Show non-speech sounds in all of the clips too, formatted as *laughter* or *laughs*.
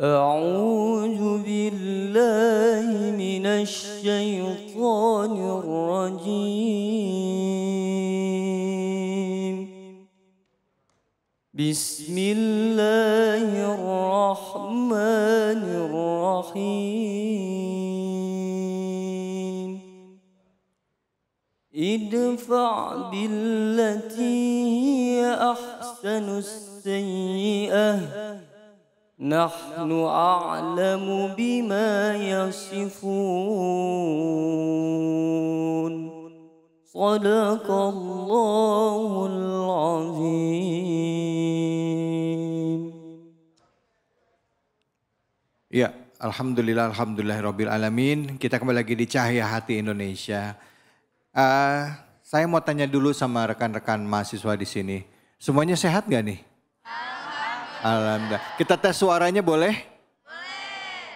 أعوذ بالله من الشيطان الرجيم بسم الله الرحمن الرحيم ادفع بالتي هي أحسن السيئة نحن أعلم بما يصفون صدق الله العظيم Ya, Alhamdulillah, Alhamdulillah, Rabbil Alamin. Kita kembali lagi di Cahaya Hati Indonesia. Uh, saya mau tanya dulu sama rekan-rekan mahasiswa di sini. Semuanya sehat gak nih? Alhamdulillah. Kita tes suaranya boleh? Boleh.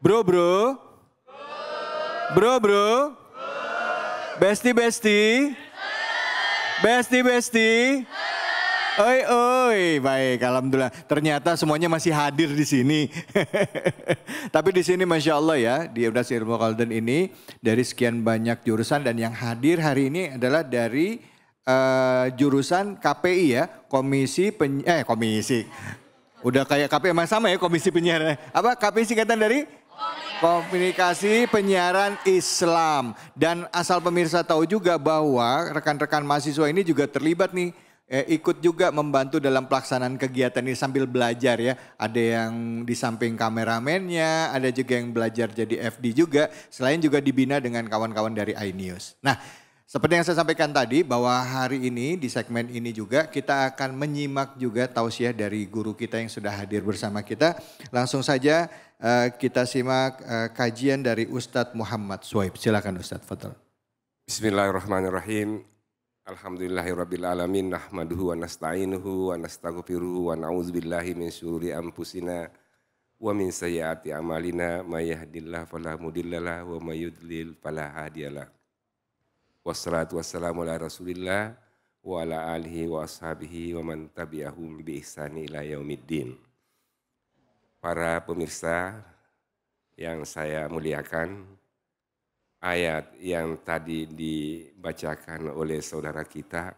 Bro, bro. Bro, bro. Besti, besti. Besti, besti. Oi, oi. Baik, alhamdulillah. Ternyata semuanya masih hadir di sini. *laughs* Tapi di sini Masya Allah ya, di Universitas Ilmu Kalden ini dari sekian banyak jurusan dan yang hadir hari ini adalah dari uh, jurusan KPI ya, Komisi Pen eh Komisi Udah kayak KPI KPM sama ya Komisi Penyiaran. Ya? Apa KPI singkatan dari? Komunikasi Penyiaran Islam. Dan asal pemirsa tahu juga bahwa rekan-rekan mahasiswa ini juga terlibat nih eh, ikut juga membantu dalam pelaksanaan kegiatan ini sambil belajar ya. Ada yang di samping kameramennya, ada juga yang belajar jadi FD juga. Selain juga dibina dengan kawan-kawan dari iNews. Nah, seperti yang saya sampaikan tadi bahwa hari ini di segmen ini juga kita akan menyimak juga tausiah dari guru kita yang sudah hadir bersama kita. Langsung saja uh, kita simak uh, kajian dari Ustadz Muhammad Suhaib. Silakan Ustadz Fadl. Bismillahirrahmanirrahim. Alhamdulillahirrabbilalamin. Nahmaduhu wa nasta'inuhu wa nasta'gufiruhu wa na'udzubillahi min syururi ampusina wa min sayyati amalina. mayahdillah falamudillalah wa mayudlil falahadiyalah. Wassalatu wassalamu ala rasulillah wa ala alihi wa ashabihi wa man tabi'ahum bi ihsani ila yaumiddin. Para pemirsa yang saya muliakan, ayat yang tadi dibacakan oleh saudara kita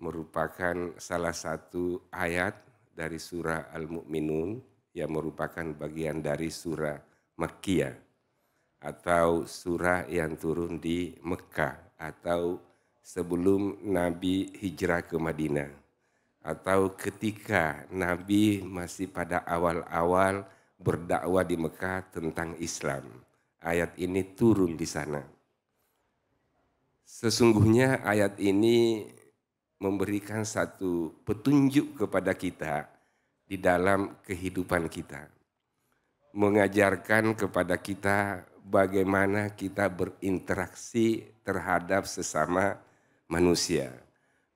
merupakan salah satu ayat dari surah Al-Mu'minun yang merupakan bagian dari surah Makkiyah atau surah yang turun di Mekah atau sebelum Nabi hijrah ke Madinah atau ketika Nabi masih pada awal-awal berdakwah di Mekah tentang Islam. Ayat ini turun di sana. Sesungguhnya ayat ini memberikan satu petunjuk kepada kita di dalam kehidupan kita. Mengajarkan kepada kita bagaimana kita berinteraksi terhadap sesama manusia,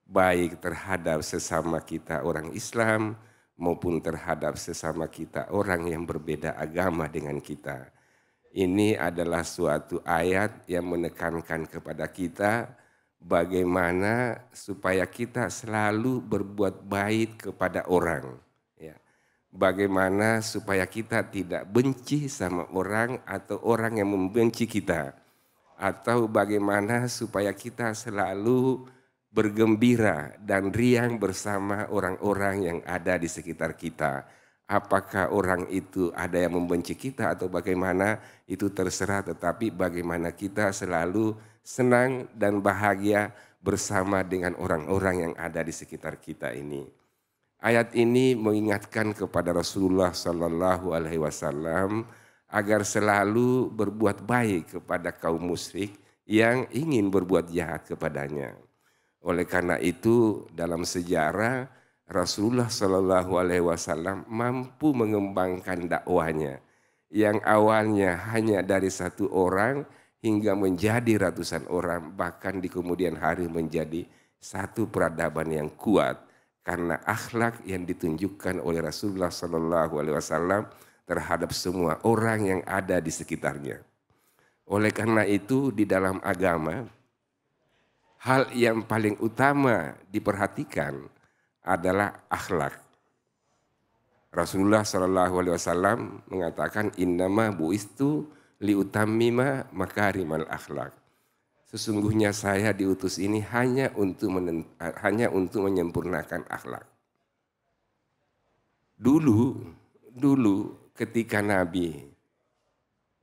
baik terhadap sesama kita orang Islam maupun terhadap sesama kita orang yang berbeda agama dengan kita. Ini adalah suatu ayat yang menekankan kepada kita bagaimana supaya kita selalu berbuat baik kepada orang bagaimana supaya kita tidak benci sama orang atau orang yang membenci kita atau bagaimana supaya kita selalu bergembira dan riang bersama orang-orang yang ada di sekitar kita. Apakah orang itu ada yang membenci kita atau bagaimana itu terserah tetapi bagaimana kita selalu senang dan bahagia bersama dengan orang-orang yang ada di sekitar kita ini. Ayat ini mengingatkan kepada Rasulullah Sallallahu Alaihi Wasallam agar selalu berbuat baik kepada kaum musyrik yang ingin berbuat jahat kepadanya. Oleh karena itu dalam sejarah Rasulullah Shallallahu Alaihi Wasallam mampu mengembangkan dakwahnya yang awalnya hanya dari satu orang hingga menjadi ratusan orang bahkan di kemudian hari menjadi satu peradaban yang kuat karena akhlak yang ditunjukkan oleh Rasulullah Shallallahu Alaihi Wasallam terhadap semua orang yang ada di sekitarnya. Oleh karena itu di dalam agama hal yang paling utama diperhatikan adalah akhlak. Rasulullah Shallallahu Alaihi Wasallam mengatakan innama buistu liutamima makarimal akhlak sesungguhnya saya diutus ini hanya untuk menen, hanya untuk menyempurnakan akhlak. Dulu, dulu ketika Nabi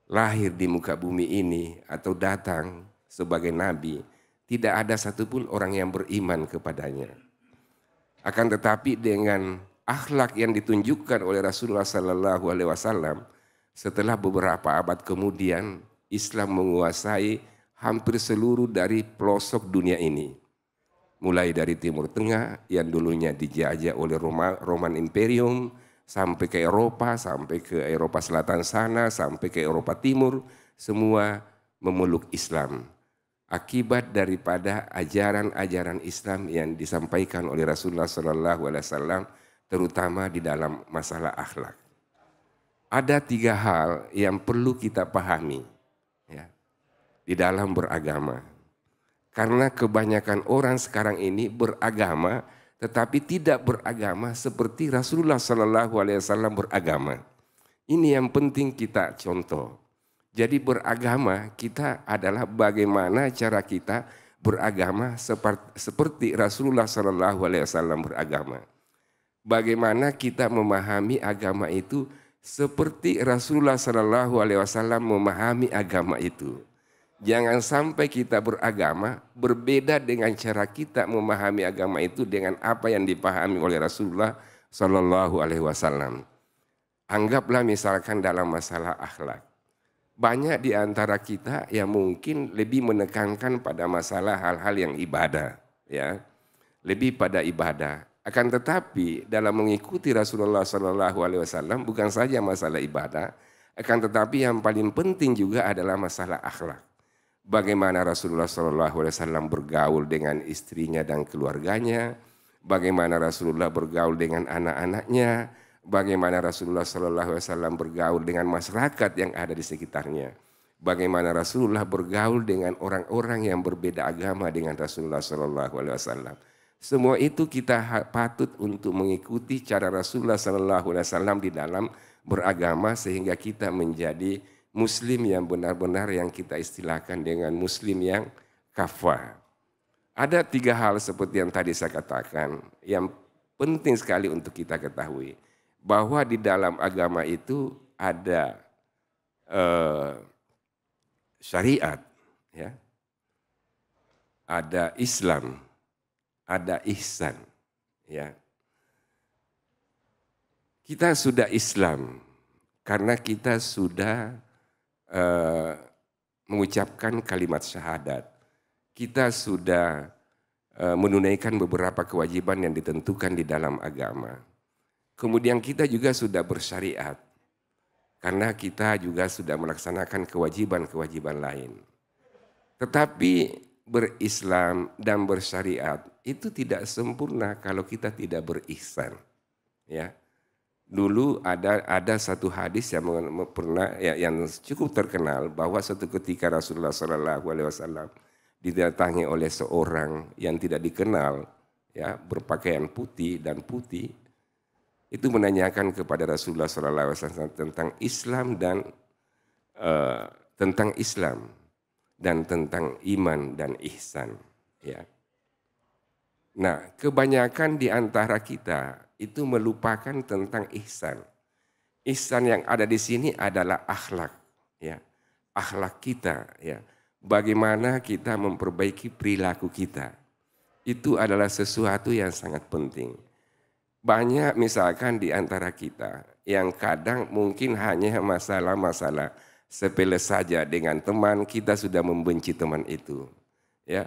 lahir di muka bumi ini atau datang sebagai Nabi, tidak ada satupun orang yang beriman kepadanya. Akan tetapi dengan akhlak yang ditunjukkan oleh Rasulullah Sallallahu Alaihi Wasallam, setelah beberapa abad kemudian Islam menguasai hampir seluruh dari pelosok dunia ini. Mulai dari Timur Tengah yang dulunya dijajah oleh Roma, Roman Imperium, sampai ke Eropa, sampai ke Eropa Selatan sana, sampai ke Eropa Timur, semua memeluk Islam. Akibat daripada ajaran-ajaran Islam yang disampaikan oleh Rasulullah SAW, terutama di dalam masalah akhlak. Ada tiga hal yang perlu kita pahami di dalam beragama. Karena kebanyakan orang sekarang ini beragama tetapi tidak beragama seperti Rasulullah Shallallahu alaihi wasallam beragama. Ini yang penting kita contoh. Jadi beragama kita adalah bagaimana cara kita beragama seperti Rasulullah Shallallahu alaihi wasallam beragama. Bagaimana kita memahami agama itu seperti Rasulullah Shallallahu Alaihi Wasallam memahami agama itu. Jangan sampai kita beragama berbeda dengan cara kita memahami agama itu dengan apa yang dipahami oleh Rasulullah Shallallahu Alaihi Wasallam. Anggaplah misalkan dalam masalah akhlak, banyak di antara kita yang mungkin lebih menekankan pada masalah hal-hal yang ibadah, ya, lebih pada ibadah. Akan tetapi dalam mengikuti Rasulullah Shallallahu Alaihi Wasallam bukan saja masalah ibadah, akan tetapi yang paling penting juga adalah masalah akhlak bagaimana Rasulullah Shallallahu Alaihi Wasallam bergaul dengan istrinya dan keluarganya, bagaimana Rasulullah bergaul dengan anak-anaknya, bagaimana Rasulullah Shallallahu Alaihi Wasallam bergaul dengan masyarakat yang ada di sekitarnya, bagaimana Rasulullah bergaul dengan orang-orang yang berbeda agama dengan Rasulullah Shallallahu Alaihi Wasallam. Semua itu kita patut untuk mengikuti cara Rasulullah Shallallahu Alaihi Wasallam di dalam beragama sehingga kita menjadi Muslim yang benar-benar yang kita istilahkan dengan Muslim yang kafah. Ada tiga hal seperti yang tadi saya katakan yang penting sekali untuk kita ketahui bahwa di dalam agama itu ada eh, syariat, ya, ada Islam, ada ihsan, ya. Kita sudah Islam karena kita sudah Eh, mengucapkan kalimat syahadat. Kita sudah eh, menunaikan beberapa kewajiban yang ditentukan di dalam agama. Kemudian kita juga sudah bersyariat. Karena kita juga sudah melaksanakan kewajiban-kewajiban lain. Tetapi berislam dan bersyariat itu tidak sempurna kalau kita tidak berihsan. Ya dulu ada ada satu hadis yang pernah ya, yang cukup terkenal bahwa suatu ketika Rasulullah Shallallahu Alaihi Wasallam didatangi oleh seorang yang tidak dikenal ya berpakaian putih dan putih itu menanyakan kepada Rasulullah Shallallahu Alaihi Wasallam tentang Islam dan uh, tentang Islam dan tentang iman dan ihsan ya Nah, kebanyakan di antara kita itu melupakan tentang ihsan. Ihsan yang ada di sini adalah akhlak, ya. Akhlak kita, ya. Bagaimana kita memperbaiki perilaku kita. Itu adalah sesuatu yang sangat penting. Banyak misalkan di antara kita yang kadang mungkin hanya masalah-masalah sepele saja dengan teman kita sudah membenci teman itu. Ya,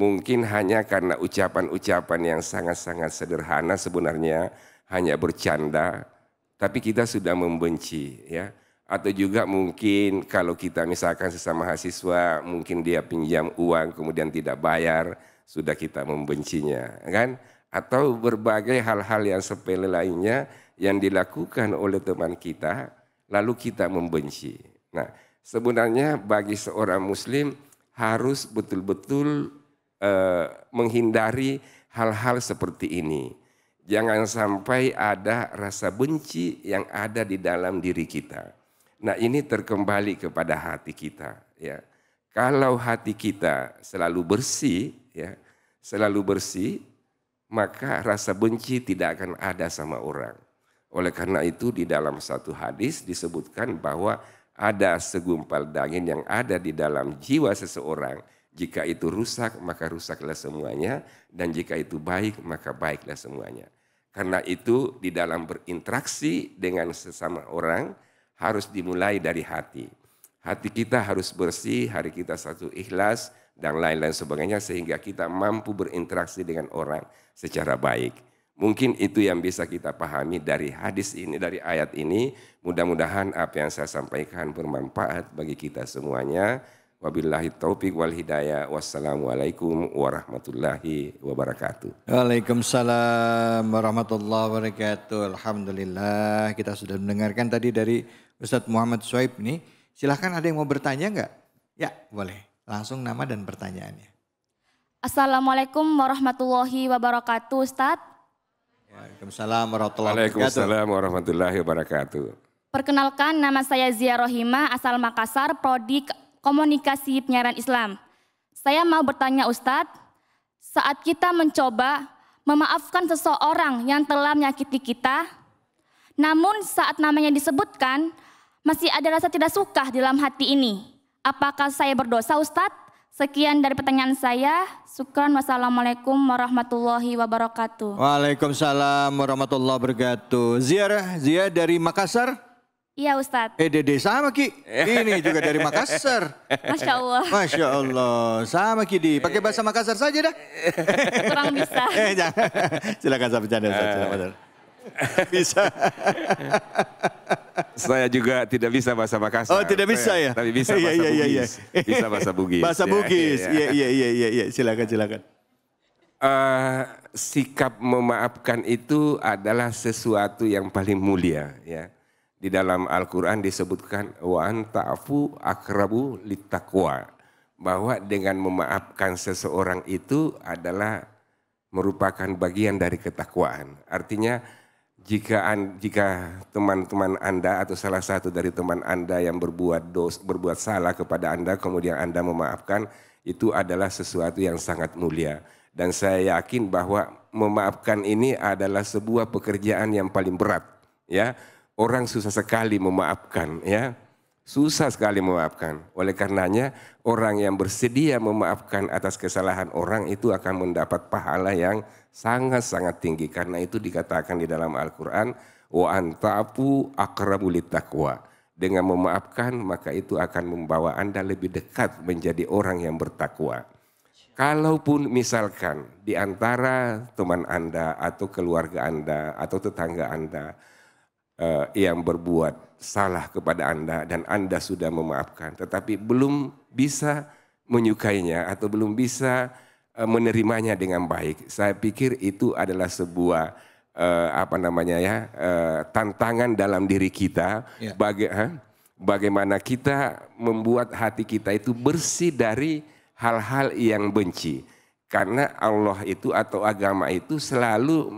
Mungkin hanya karena ucapan-ucapan yang sangat-sangat sederhana sebenarnya hanya bercanda, tapi kita sudah membenci ya. Atau juga mungkin kalau kita misalkan sesama mahasiswa, mungkin dia pinjam uang kemudian tidak bayar, sudah kita membencinya, kan? Atau berbagai hal-hal yang sepele lainnya yang dilakukan oleh teman kita, lalu kita membenci. Nah, sebenarnya bagi seorang muslim harus betul-betul eh, menghindari hal-hal seperti ini. Jangan sampai ada rasa benci yang ada di dalam diri kita. Nah, ini terkembali kepada hati kita, ya. Kalau hati kita selalu bersih, ya, selalu bersih, maka rasa benci tidak akan ada sama orang. Oleh karena itu di dalam satu hadis disebutkan bahwa ada segumpal daging yang ada di dalam jiwa seseorang jika itu rusak, maka rusaklah semuanya. Dan jika itu baik, maka baiklah semuanya. Karena itu di dalam berinteraksi dengan sesama orang harus dimulai dari hati. Hati kita harus bersih, hari kita satu ikhlas, dan lain-lain sebagainya sehingga kita mampu berinteraksi dengan orang secara baik. Mungkin itu yang bisa kita pahami dari hadis ini, dari ayat ini. Mudah-mudahan apa yang saya sampaikan bermanfaat bagi kita semuanya. Wabillahi taufik wal hidayah. Wassalamualaikum warahmatullahi wabarakatuh. Waalaikumsalam warahmatullahi wabarakatuh. Alhamdulillah kita sudah mendengarkan tadi dari Ustadz Muhammad Swaib nih. Silahkan ada yang mau bertanya nggak? Ya boleh. Langsung nama dan pertanyaannya. Assalamualaikum warahmatullahi wabarakatuh Ustadz. Waalaikumsalam warahmatullahi wabarakatuh. Waalaikumsalam warahmatullahi wabarakatuh. Perkenalkan nama saya Zia Rohima asal Makassar, Prodi Komunikasi Penyiaran Islam. Saya mau bertanya Ustadz, saat kita mencoba memaafkan seseorang yang telah menyakiti kita, namun saat namanya disebutkan, masih ada rasa tidak suka dalam hati ini. Apakah saya berdosa Ustadz? Sekian dari pertanyaan saya. Syukran. Wassalamualaikum warahmatullahi wabarakatuh. Waalaikumsalam warahmatullahi wabarakatuh. Ziarah, ziarah dari Makassar. Iya Ustadz. Eh, EDD sama Ki. *laughs* Ini juga dari Makassar. Masya Allah. Masya Allah. Sama Ki di. Pakai bahasa Makassar saja dah. *laughs* Kurang bisa. *laughs* Eh, jangan. Silakan saya bercanda Ustadz. Eh. Bisa. Saya juga tidak bisa bahasa Makassar. Oh tidak bisa Saya, ya? Tapi bisa iya, bahasa iya, iya, Bugis. Iya. Bisa bahasa Bugis. Bahasa iya, Bugis. Iya, iya iya iya iya. iya. Silakan silakan. Uh, sikap memaafkan itu adalah sesuatu yang paling mulia ya di dalam Al-Quran disebutkan wa anta'fu akrabu litakwa bahwa dengan memaafkan seseorang itu adalah merupakan bagian dari ketakwaan. Artinya jika an, jika teman-teman Anda atau salah satu dari teman Anda yang berbuat dos berbuat salah kepada Anda kemudian Anda memaafkan itu adalah sesuatu yang sangat mulia dan saya yakin bahwa memaafkan ini adalah sebuah pekerjaan yang paling berat ya orang susah sekali memaafkan ya. Susah sekali memaafkan. Oleh karenanya orang yang bersedia memaafkan atas kesalahan orang itu akan mendapat pahala yang sangat-sangat tinggi. Karena itu dikatakan di dalam Al-Quran, wa antapu akrabulit taqwa. Dengan memaafkan maka itu akan membawa Anda lebih dekat menjadi orang yang bertakwa. Kalaupun misalkan di antara teman Anda atau keluarga Anda atau tetangga Anda uh, yang berbuat salah kepada Anda dan Anda sudah memaafkan tetapi belum bisa menyukainya atau belum bisa uh, menerimanya dengan baik. Saya pikir itu adalah sebuah uh, apa namanya ya uh, tantangan dalam diri kita yeah. baga huh? bagaimana kita membuat hati kita itu bersih dari hal-hal yang benci karena Allah itu atau agama itu selalu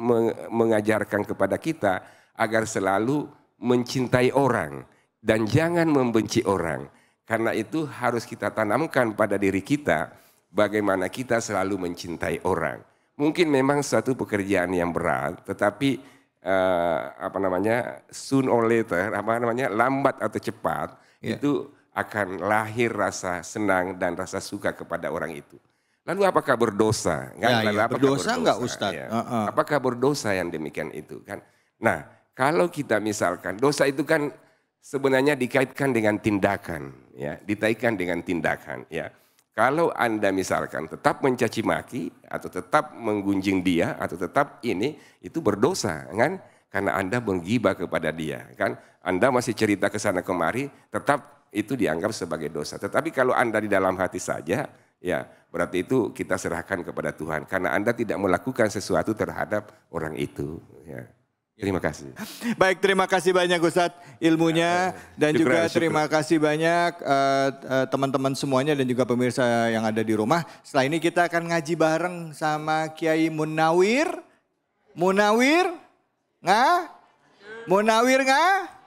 mengajarkan kepada kita agar selalu mencintai orang dan jangan membenci orang. Karena itu harus kita tanamkan pada diri kita bagaimana kita selalu mencintai orang. Mungkin memang suatu pekerjaan yang berat, tetapi uh, apa namanya soon or later, apa namanya lambat atau cepat yeah. itu akan lahir rasa senang dan rasa suka kepada orang itu. Lalu apakah berdosa? Kan? Ya, Lalu ya. Apakah berdosa, berdosa enggak Ustaz? Ya. Uh -uh. Apakah berdosa yang demikian itu kan? Nah, kalau kita misalkan dosa itu kan sebenarnya dikaitkan dengan tindakan, ya, dikaitkan dengan tindakan, ya. Kalau Anda misalkan tetap mencaci maki atau tetap menggunjing dia atau tetap ini itu berdosa kan? Karena Anda menggibah kepada dia kan? Anda masih cerita ke sana kemari tetap itu dianggap sebagai dosa. Tetapi kalau Anda di dalam hati saja ya berarti itu kita serahkan kepada Tuhan karena Anda tidak melakukan sesuatu terhadap orang itu ya. Iya. Terima kasih. Baik, terima kasih banyak Ustadz ilmunya ya, dan syukur, juga syukur. terima kasih banyak eh, eh, teman-teman uh, uh, semuanya dan juga pemirsa yang ada di rumah. Setelah ini kita akan ngaji bareng sama Kiai Munawir. Munawir? nggak? Munawir nggak?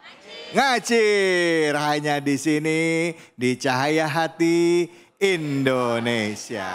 Ngacir hanya di sini di Cahaya Hati Indonesia.